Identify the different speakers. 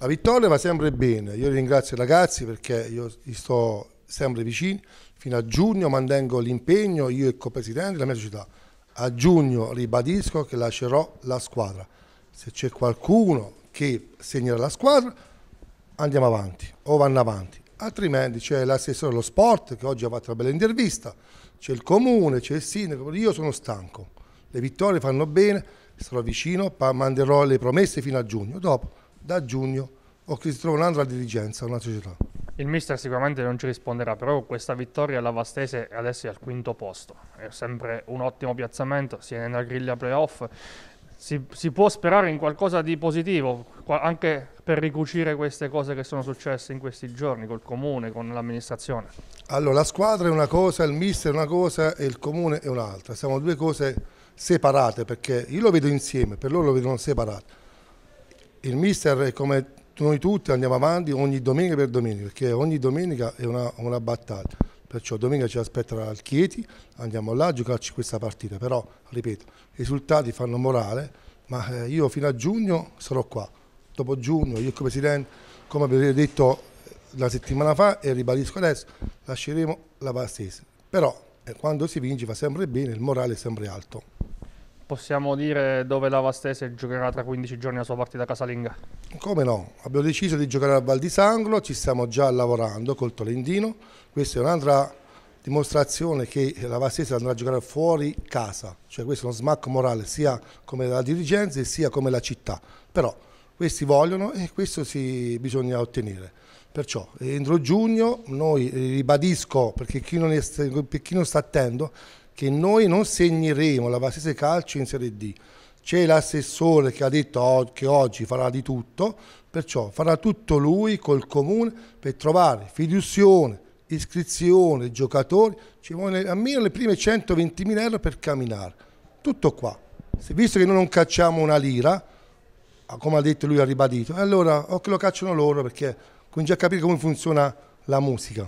Speaker 1: La vittoria va sempre bene, io ringrazio i ragazzi perché io gli sto sempre vicini, fino a giugno mantengo l'impegno, io e il co-presidente della mia società. A giugno ribadisco che lascerò la squadra. Se c'è qualcuno che segnerà la squadra, andiamo avanti o vanno avanti. Altrimenti c'è l'assessore dello sport che oggi ha fatto una bella intervista, c'è il comune, c'è il sindaco, io sono stanco. Le vittorie fanno bene, sarò vicino, manderò le promesse fino a giugno. Dopo da giugno o che si trova un'altra dirigenza, una società.
Speaker 2: Il mister sicuramente non ci risponderà, però questa vittoria alla Vastese adesso è al quinto posto, è sempre un ottimo piazzamento, si è nella griglia playoff, si, si, può sperare in qualcosa di positivo, anche per ricucire queste cose che sono successe in questi giorni col comune, con l'amministrazione? Allora,
Speaker 1: la squadra è una cosa, il mister è una cosa e il comune è un'altra. Siamo due cose separate perché io lo vedo insieme, per loro lo vedono separato il mister è come noi tutti andiamo avanti ogni domenica per domenica, perché ogni domenica è una, una battaglia. Perciò domenica ci aspetta il Chieti, andiamo là a giocarci questa partita, però ripeto, i risultati fanno morale, ma eh, io fino a giugno sarò qua. Dopo giugno io come Presidente, come vi ho detto eh, la settimana fa e ribadisco adesso, lasceremo la Vastese. Però eh, quando si vince fa sempre bene, il morale è sempre alto
Speaker 2: possiamo dire dove la Vastese giocherà tra 15 giorni la sua partita casalinga?
Speaker 1: Come no, abbiamo deciso di giocare a Val di Sangro, ci stiamo già lavorando col Tolendino, questa è un'altra dimostrazione che la Vastese andrà a giocare fuori casa, cioè questo è uno smacco morale sia come la dirigenza sia come la città, però questi vogliono e questo bisogna ottenere. Perciò entro giugno noi ribadisco, perché chi non, è, per chi non sta attento, che noi non segneremo la Vassese Calcio in Serie D. C'è l'assessore che ha detto che oggi farà di tutto, perciò farà tutto lui col comune per trovare fiduzione, iscrizione, giocatori, ci vogliono almeno le prime 120.000 euro per camminare. Tutto qua. Se, visto che noi non cacciamo una lira, ah, come ha detto lui, ha ribadito, allora o che lo cacciano loro perché comincia a capire come funziona la musica.